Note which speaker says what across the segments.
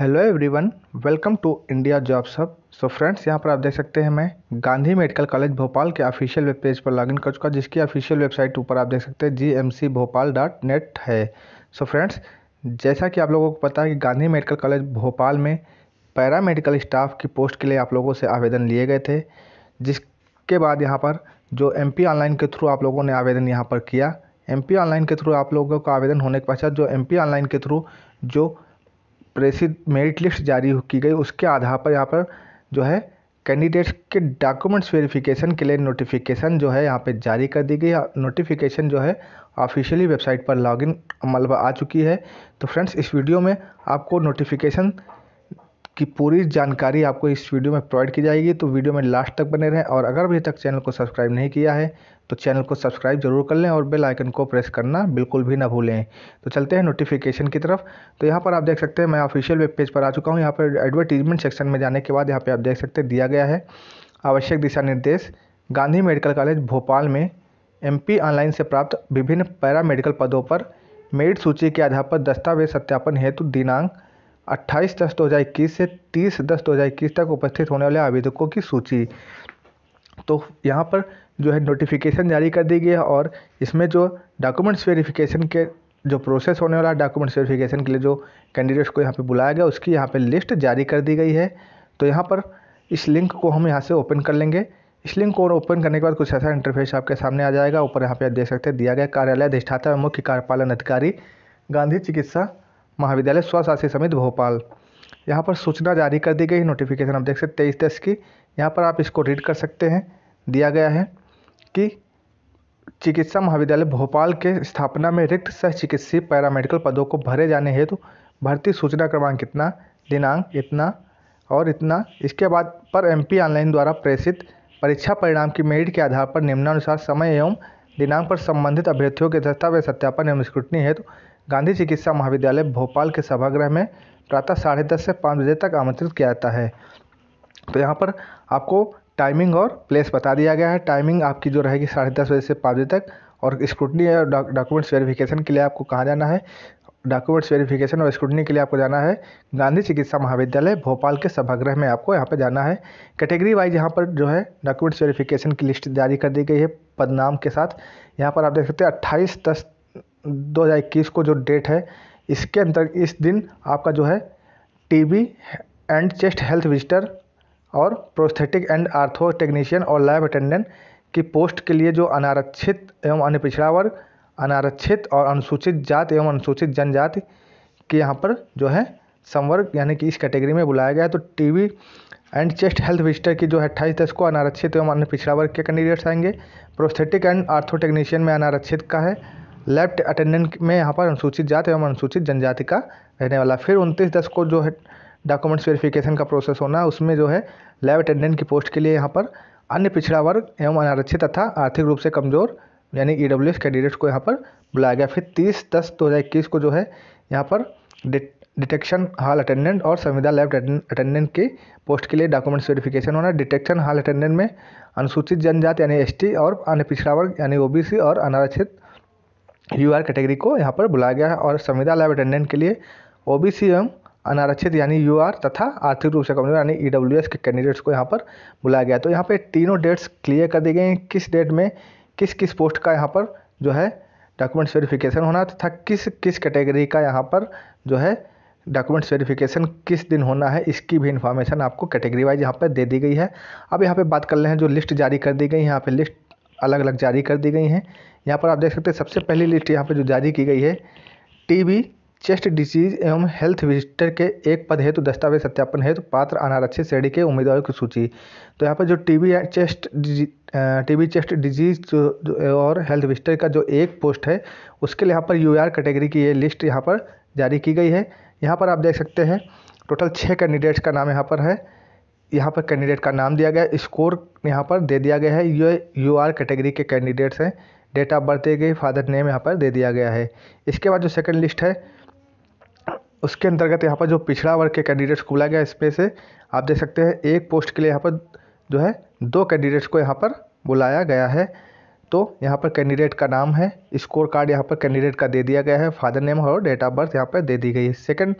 Speaker 1: hello everyone welcome to India job सब so friends यहाँ पर आप देख सकते हैं मैं गांधी मेडिकल कॉलेज भोपाल के ऑफिशियल वेब पेज पर लॉगिन कर चुका जिसकी ऑफिशियल वेबसाइट ऊपर आप देख सकते हैं G M C Bhopal dot net है सो so फ्रेंड्स जैसा कि आप लोगों को पता है कि गांधी मेडिकल कॉलेज भोपाल में पैरा मेडिकल स्टाफ की पोस्ट के लिए आप लोगों से आवेदन लिए गए थे जिसके बाद यहाँ पर जो एम पी ऑनलाइन के थ्रू आप लोगों ने आवेदन यहाँ पर किया एम पी ऑनलाइन के थ्रू आप लोगों का आवेदन होने के पश्चात जो एम पी ऑनलाइन के थ्रू जो प्रेसिद मेरिट लिस्ट जारी की गई उसके आधार पर यहाँ पर जो है कैंडिडेट्स के डॉक्यूमेंट्स वेरिफिकेशन के लिए नोटिफिकेशन जो है यहाँ पे जारी कर दी गई नोटिफिकेशन जो है ऑफिशियली वेबसाइट पर लॉगिन मतलब आ चुकी है तो फ्रेंड्स इस वीडियो में आपको नोटिफिकेशन की पूरी जानकारी आपको इस वीडियो में प्रोवाइड की जाएगी तो वीडियो में लास्ट तक बने रहें और अगर अभी तक चैनल को सब्सक्राइब नहीं किया है तो चैनल को सब्सक्राइब जरूर कर लें और बेल आइकन को प्रेस करना बिल्कुल भी ना भूलें तो चलते हैं नोटिफिकेशन की तरफ तो यहाँ पर आप देख सकते हैं मैं ऑफिशियल वेब पेज पर आ चुका हूँ यहाँ पर एडवर्टीजमेंट सेक्शन में जाने के बाद यहाँ पर आप देख सकते हैं दिया गया है आवश्यक दिशा निर्देश गांधी मेडिकल कॉलेज भोपाल में एम ऑनलाइन से प्राप्त विभिन्न पैरा मेडिकल पदों पर मेरिट सूची के आधार पर दस्तावेज सत्यापन हेतु दिनांक अट्ठाईस दस दो हज़ार इक्कीस से तीस दस दो हज़ार इक्कीस तक उपस्थित होने वाले आवेदकों की सूची तो यहाँ पर जो है नोटिफिकेशन जारी कर दी गई है और इसमें जो डॉक्यूमेंट्स वेरिफिकेशन के जो प्रोसेस होने वाला डॉक्यूमेंट्स वेरिफिकेशन के लिए जो कैंडिडेट्स को यहाँ पर बुलाया गया उसकी यहाँ पर लिस्ट जारी कर दी गई है तो यहाँ पर इस लिंक को हम यहाँ से ओपन कर लेंगे इस लिंक को ओपन करने के बाद कुछ ऐसा इंटरफेस आपके सामने आ जाएगा ऊपर यहाँ पे आप देख सकते हैं दिया गया कार्यालय अधिष्ठाता मुख्य कार्यपालन अधिकारी गांधी चिकित्सा महाविद्यालय स्वशासी समिति भोपाल यहाँ पर सूचना जारी कर दी गई नोटिफिकेशन आप देख सकते तेईस दस की यहाँ पर आप इसको रीड कर सकते हैं दिया गया है कि चिकित्सा महाविद्यालय भोपाल के स्थापना में रिक्त सह चिकित्सीय पैरामेडिकल पदों को भरे जाने हेतु भर्ती सूचना क्रमांक इतना दिनांक इतना और इतना इसके बाद पर एमपी ऑनलाइन द्वारा प्रेषित परीक्षा परिणाम की मेरिट के आधार पर निम्नानुसार समय एवं दिनांक पर संबंधित अभ्यर्थियों के दस्तावेज सत्यापन एवं स्क्रूटनी हेतु गांधी चिकित्सा महाविद्यालय भोपाल के सभागृह में प्रातः साढ़े दस से पाँच बजे तक आमंत्रित किया जाता है तो यहाँ पर आपको टाइमिंग और प्लेस बता दिया गया है टाइमिंग आपकी जो रहेगी साढ़े दस बजे से पाँच बजे तक और स्क्रूटनी और डॉक्यूमेंट्स वेरिफिकेशन के लिए आपको कहाँ जाना है डॉक्यूमेंट्स वेरिफिकेशन और स्क्रूटनी के लिए आपको जाना है गांधी चिकित्सा महाविद्यालय भोपाल के सभागृह में आपको यहाँ पर जाना है कैटेगरी वाइज यहाँ पर जो है डॉक्यूमेंट्स वेरिफिकेशन की लिस्ट जारी कर दी गई है पदनाम के साथ यहाँ पर आप देख सकते हैं अट्ठाईस दस दो हज़ार इक्कीस को जो डेट है इसके अंतर इस दिन आपका जो है T B and chest health visitor और प्रोस्थेटिक एंड आर्थो टेक्नीशियन और लैब अटेंडेंट की पोस्ट के लिए जो अनारक्षित एवं अन्य पिछड़ा वर्ग अनारक्षित और अनुसूचित जाति एवं अनुसूचित जनजाति के यहाँ पर जो है संवर्ग यानी कि इस कैटेगरी में बुलाया गया है तो T B and chest health visitor की जो है अट्ठाईस दस को अनारक्षित एवं अन्य पिछड़ा वर्ग के कैंडिडेट्स आएंगे प्रोस्थेटिक एंड आर्थो टेक्नीशियन में अनारक्षित का है लेफ्ट अटेंडेंट में यहाँ पर अनुसूचित जाति एवं अनुसूचित जनजाति का रहने वाला फिर उनतीस दस को जो है डॉक्यूमेंट्स वेरिफिकेशन का प्रोसेस होना उसमें जो है लैब अटेंडेंट की पोस्ट के लिए यहाँ पर अन्य पिछड़ा वर्ग एवं अनारक्षित तथा आर्थिक रूप से कमजोर यानी ई डब्ल्यू एस कैंडिडेट्स को यहाँ पर बुलाया गया फिर तीस दस दो हज़ार इक्कीस को जो है यहाँ पर डिटेक्शन हॉल अटेंडेंट और संविदा लैब अटेंडेंट की पोस्ट के लिए डॉक्यूमेंट्स वेरिफिकेशन होना डिटेक्शन हॉल अटेंडेंट में अनुसूचित जनजाति यानी एसटी और अन्य पिछड़ा वर्ग यानी ओबीसी और अनारक्षित यू आर कैटेगरी को यहाँ पर बुलाया गया है और संविदा लैब अटेंडेंट के लिए ओ बी सी एवं अनारक्षित यानी यू आर तथा आर्थिक रूप से कमजोर यानी ई डब्ल्यू एस के कैंडिडेट्स को यहाँ पर बुलाया गया तो यहाँ पर तीनों डेट्स क्लियर कर दी गए हैं किस डेट में किस किस पोस्ट का यहाँ पर जो है डॉक्यूमेंट्स वेरिफिकेशन होना तथा किस किस कैटेगरी का यहाँ पर जो है डॉक्यूमेंट्स वेरिफिकेशन किस दिन होना है इसकी भी इन्फॉर्मेशन आपको कैटेगरी वाइज यहाँ पर दे दी गई है अब यहाँ पे बात कर ले हैं जो लिस्ट जारी कर दी गई है यहाँ पे लिस्ट अलग अलग जारी कर दी गई हैं यहाँ पर आप देख सकते हैं सबसे पहली लिस्ट यहाँ पर जो जारी की गई है टीबी चेस्ट डिजीज एवं हेल्थ विजिटर के एक पद हेतु तो दस्तावेज सत्यापन हेतु तो पात्र अनारक्षित श्रेणी के उम्मीदवारों की सूची तो यहाँ पर जो TB chest TB chest disease जो, जो और हेल्थ विजिटर का जो एक पोस्ट है उसके लिए यहाँ पर यू कैटेगरी की ये लिस्ट यहाँ पर जारी की गई है यहाँ पर आप देख सकते हैं टोटल छः कैंडिडेट्स का नाम यहाँ पर है यहाँ पर कैंडिडेट का नाम दिया गया स्कोर यहाँ पर दे दिया गया है ये यू आर कैटेगरी के कैंडिडेट्स हैं डेट ऑफ बर्थ दे गई फादर नेम यहाँ पर दे दिया गया है इसके बाद जो सेकंड लिस्ट है उसके अंतर्गत यहाँ पर जो पिछड़ा वर्ग के कैंडिडेट्स को बुलाया गया इसमें से आप देख सकते हैं एक पोस्ट के लिए यहाँ पर जो है दो कैंडिडेट्स को यहाँ पर बुलाया गया है तो यहाँ पर कैंडिडेट का नाम है स्कोर कार्ड यहाँ पर कैंडिडेट का दे दिया गया है फादर नेम और डेट ऑफ बर्थ यहाँ पर दे दी गई है सेकेंड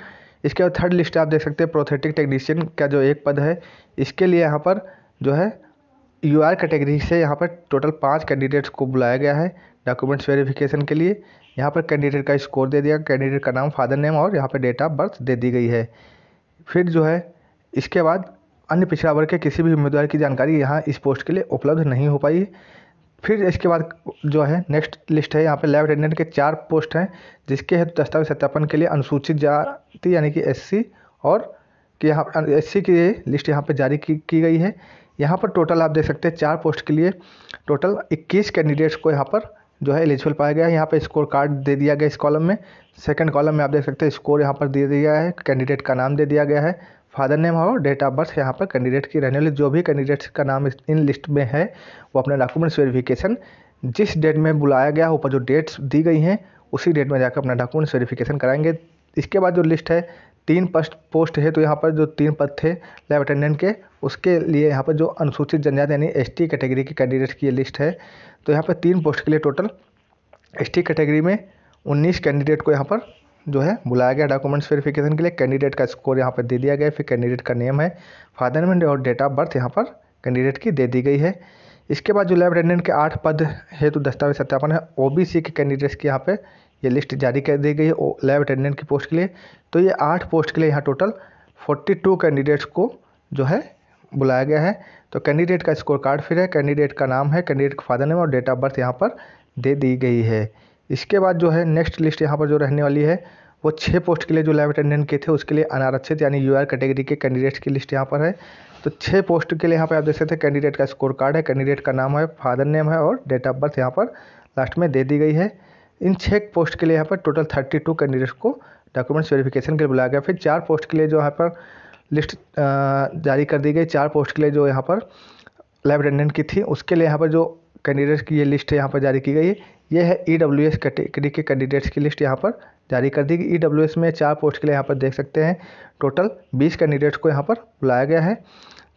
Speaker 1: इसके बाद थर्ड लिस्ट आप देख सकते हैं प्रोथेटिक टेक्नीशियन का जो एक पद है इसके लिए यहाँ पर जो है यू आर कैटेगरी से यहाँ पर टोटल पाँच कैंडिडेट्स को बुलाया गया है डॉक्यूमेंट्स वेरिफिकेशन के लिए यहाँ पर कैंडिडेट का स्कोर दे दिया कैंडिडेट का नाम फादर नेम और यहाँ पर डेट ऑफ बर्थ दे दी गई है फिर जो है इसके बाद अन्य पिछड़ा वर्ग के किसी भी उम्मीदवार की जानकारी यहाँ इस पोस्ट के लिए उपलब्ध नहीं हो पाई फिर इसके बाद जो है नेक्स्ट लिस्ट है यहाँ पर लैब अटेंडेंट के चार पोस्ट हैं जिसके हेतु दस्तावेज सत्यापन के लिए अनुसूचित जाति यानी कि एससी और कि यहाँ एस सी की लिस्ट यहाँ पर जारी की, की गई है यहाँ पर टोटल आप देख सकते हैं चार पोस्ट के लिए टोटल 21 कैंडिडेट्स को यहाँ पर जो है एलिजिबल पाया गया है यहाँ पर स्कोर कार्ड दे दिया गया इस कॉलम में सेकंड कॉलम में आप देख सकते हैं स्कोर यहाँ पर दे दिया है कैंडिडेट का नाम दे दिया गया है फादर नेम और डेट ऑफ बर्थ यहाँ पर कैंडिडेट की रहने वाली जो भी कैंडिडेट्स का नाम इन लिस्ट में है वो अपना डॉक्यूमेंट्स वेरीफिकेशन जिस डेट में बुलाया गया ऊपर जो डेट्स दी गई हैं उसी डेट में जाकर अपना डॉक्यूमेंट्स वेरीफिकेशन कराएंगे इसके बाद जो लिस्ट है तीन पस्ट पोस्ट है तो यहाँ पर जो तीन पद थे लैब अटेंडेंट के उसके लिए यहाँ पर जो अनुसूचित जनजाति यानी एस टी कैटेगरी के कैंडिडेट की लिस्ट है तो यहाँ पर तीन पोस्ट के लिए टोटल एस टी कैटेगरी में उन्नीस कैंडिडेट को यहाँ पर जो है बुलाया गया डॉक्यूमेंट्स वेरिफिकेशन के लिए कैंडिडेट का स्कोर यहाँ पर दे दिया गया फिर कैंडिडेट का नेम है फादर नेम और डेट ऑफ बर्थ यहाँ पर कैंडिडेट की दे दी गई है इसके बाद जो लैब अटेंडेंट के आठ पद है तो दस्तावेज सत्यापन है ओबीसी के कैंडिडेट्स की यहाँ पे ये लिस्ट जारी कर दी गई है लैब अटेंडेंट की पोस्ट के लिए तो ये आठ पोस्ट के लिए यहाँ टोटल फोर्टी टू कैंडिडेट्स को जो है बुलाया गया है तो कैंडिडेट का स्कोर कार्ड फिर है कैंडिडेट का नाम है कैंडिडेट का फादर नेम और डेट ऑफ बर्थ यहाँ पर दे दी गई है इसके बाद जो है नेक्स्ट लिस्ट यहाँ पर जो रहने वाली है वो छः पोस्ट के लिए जो लैब अटेंडेंट के थे उसके लिए अनारक्षित यानी यू कैटेगरी के कैंडिडेट्स की लिस्ट यहाँ पर है तो छः पोस्ट के लिए यहाँ पर आप देख सकते हैं कैंडिडेट का स्कोर कार्ड है कैंडिडेट का नाम है फादर नेम है और डेट ऑफ बर्थ यहाँ पर लास्ट में दे दी गई है इन छः पोस्ट के लिए यहाँ पर टोटल थर्टी टू कैंडिडेट्स को डॉक्यूमेंट्स वेरिफिकेशन के लिए बुलाया गया फिर चार पोस्ट के लिए जो यहाँ पर लिस्ट जारी कर दी गई चार पोस्ट के लिए जो यहाँ पर लाइव अटेंडेंट की थी उसके लिए यहाँ पर जो कैंडिडेट्स की ये लिस्ट यहाँ पर जारी की गई है ये है ई डब्ल्यू एस कैटेगरी के कैंडिडेट्स की लिस्ट यहाँ पर जारी कर दी गई ई डब्ल्यू एस में चार पोस्ट के लिए यहाँ पर देख सकते हैं टोटल बीस कैंडिडेट्स को यहाँ पर बुलाया गया है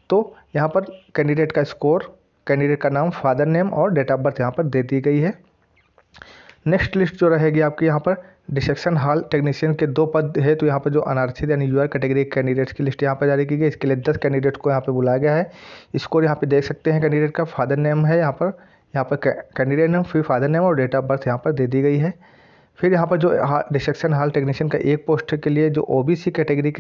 Speaker 1: तो यहाँ पर कैंडिडेट का स्कोर कैंडिडेट का नाम फादर नेम और डेट ऑफ बर्थ यहाँ पर दे दी गई है नेक्स्ट लिस्ट जो रहेगी आपके यहाँ पर डिसेक्शन हॉल टेक्नीशियन के दो पद है तो यहाँ पर जो अनारक्षित यानी यूआर कैटेगरी कैंडिडेट्स की लिस्ट यहाँ पर जारी की गई इसके लिए दस कैंडिडेट को यहाँ पर बुलाया गया है स्कोर यहाँ पर देख सकते हैं कैंडिडेट का फादर नेम है यहाँ पर यहाँ पर कैंडिडेट नेम फिर फादर नेम और डेट ऑफ बर्थ यहाँ पर दे दी गई है फिर यहाँ पर जो डिसेक्शन हाल टेक्नीशियन का एक पोस्ट के लिए जो ओबीसी कैटेगरी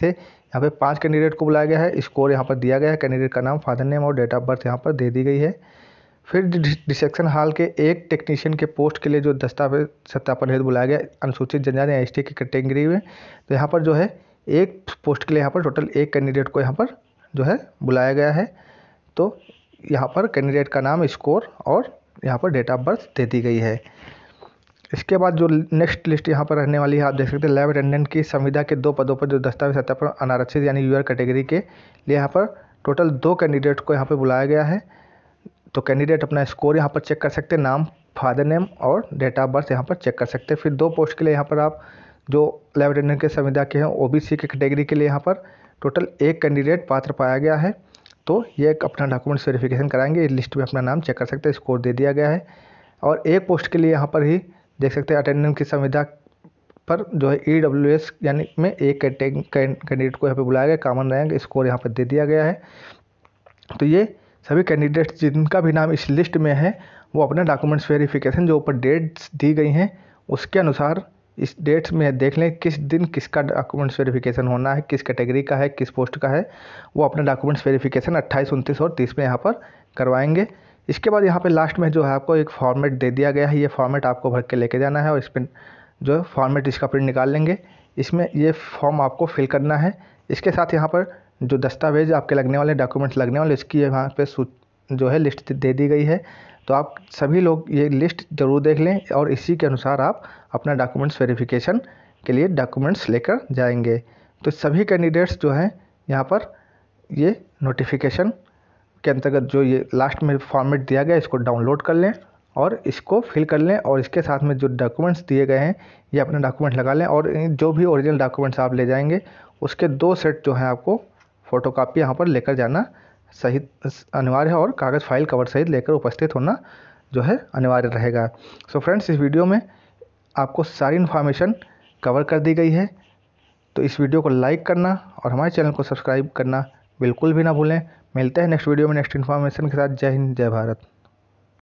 Speaker 1: से यहाँ पे पांच कैंडिडेट को बुलाया गया है स्कोर यहाँ पर दिया गया है कैंडिडेट का नाम फादर नेम और डेट ऑफ बर्थ यहाँ पर दे दी गई है फिर डिसेक्शन हाल के एक टेक्नीशियन के पोस्ट के लिए जो दस्तावेज सत्यापन हेतु बुलाया गया अनुसूचित जनजाति एस टी की कैटेगरी में तो यहाँ पर जो है एक पोस्ट के लिए यहाँ पर टोटल एक कैंडिडेट को यहाँ पर जो है बुलाया गया है तो यहाँ पर कैंडिडेट का नाम स्कोर और यहाँ पर डेट ऑफ बर्थ दे दी गई है इसके बाद जो नेक्स्ट लिस्ट यहाँ पर रहने वाली है आप देख सकते हैं लैब अटेंडेंट की संविधा के दो पदों पर जो दस्तावेज सत्यापन अनारक्षित यानी यूआर कैटेगरी के लिए यहाँ पर टोटल दो कैंडिडेट को यहाँ पर बुलाया गया है तो कैंडिडेट अपना स्कोर यहाँ पर चेक कर सकते हैं नाम फादर नेम और डेट ऑफ बर्थ यहाँ पर चेक कर सकते हैं फिर दो पोस्ट के लिए यहाँ पर आप जो लाइव अटेंडेंट के संविदा के हैं ओबीसी के कैटेगरी के लिए यहाँ पर टोटल एक कैंडिडेट पात्र पाया गया है तो ये एक अपना डॉक्यूमेंट्स वेरिफिकेशन कराएंगे इस लिस्ट में अपना नाम चेक कर सकते हैं स्कोर दे दिया गया है और एक पोस्ट के लिए यहाँ पर ही देख सकते हैं अटेंडेंट की संविदा पर जो है ई डब्ल्यू एस यानी में एक कैंडिडेट को यहाँ पर बुलाया गया कामन रैंक स्कोर यहाँ पर दे दिया गया है तो ये सभी कैंडिडेट्स जिनका भी नाम इस लिस्ट में है वो अपना डॉक्यूमेंट्स वेरिफिकेशन जो ऊपर डेट्स दी गई हैं उसके अनुसार इस डेट्स में देख लें किस दिन किसका डॉक्यूमेंट्स वेरिफिकेशन होना है किस कैटेगरी का है किस पोस्ट का है वो अपना डॉक्यूमेंट्स वेरिफिकेशन अट्ठाईस उनतीस और तीस में यहाँ पर करवाएंगे इसके बाद यहाँ पे लास्ट में जो है आपको एक फॉर्मेट दे दिया गया है ये फॉर्मेट आपको भर के लेके जाना है और इस पर जो है फॉर्मेट इसका प्रिंट निकाल लेंगे इसमें ये फॉर्म आपको फिल करना है इसके साथ यहाँ पर जो दस्तावेज़ आपके लगने वाले डॉक्यूमेंट्स लगने वाले इसकी यहाँ पे जो है लिस्ट दे दी गई है तो आप सभी लोग ये लिस्ट ज़रूर देख लें और इसी के अनुसार आप अपना डॉक्यूमेंट्स वेरिफिकेशन के लिए डॉक्यूमेंट्स लेकर जाएंगे तो सभी कैंडिडेट्स जो हैं यहाँ पर ये नोटिफिकेशन के अंतर्गत जो ये लास्ट में फॉर्मेट दिया गया इसको डाउनलोड कर लें और इसको फिल कर लें और इसके साथ में जो डॉक्यूमेंट्स दिए गए हैं ये अपने डॉक्यूमेंट लगा लें और जो भी ओरिजिनल डॉक्यूमेंट्स आप ले जाएंगे उसके दो सेट जो हैं आपको फोटो कापी यहाँ पर लेकर जाना सहित अनिवार्य है और कागज़ फाइल कवर सहित लेकर उपस्थित होना जो है अनिवार्य रहेगा सो so फ्रेंड्स इस वीडियो में आपको सारी इन्फॉर्मेशन कवर कर दी गई है तो इस वीडियो को लाइक करना और हमारे चैनल को सब्सक्राइब करना बिल्कुल भी ना भूलें मिलते हैं नेक्स्ट वीडियो में नेक्स्ट इन्फॉर्मेशन के साथ जय हिंद जय भारत